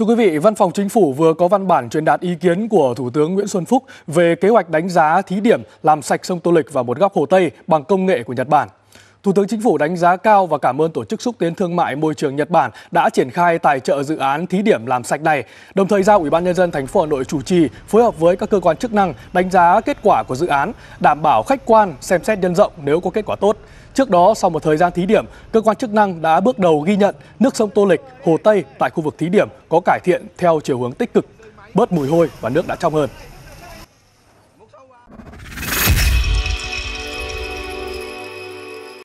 Thưa quý vị, Văn phòng Chính phủ vừa có văn bản truyền đạt ý kiến của Thủ tướng Nguyễn Xuân Phúc về kế hoạch đánh giá thí điểm làm sạch sông Tô Lịch và một góc hồ Tây bằng công nghệ của Nhật Bản. Thủ tướng Chính phủ đánh giá cao và cảm ơn Tổ chức Xúc tiến Thương mại Môi trường Nhật Bản đã triển khai tài trợ dự án thí điểm làm sạch này, đồng thời giao Ủy ban Nhân dân thành phố Hà Nội chủ trì phối hợp với các cơ quan chức năng đánh giá kết quả của dự án, đảm bảo khách quan, xem xét nhân rộng nếu có kết quả tốt. Trước đó, sau một thời gian thí điểm, cơ quan chức năng đã bước đầu ghi nhận nước sông Tô Lịch, Hồ Tây tại khu vực thí điểm có cải thiện theo chiều hướng tích cực, bớt mùi hôi và nước đã trong hơn.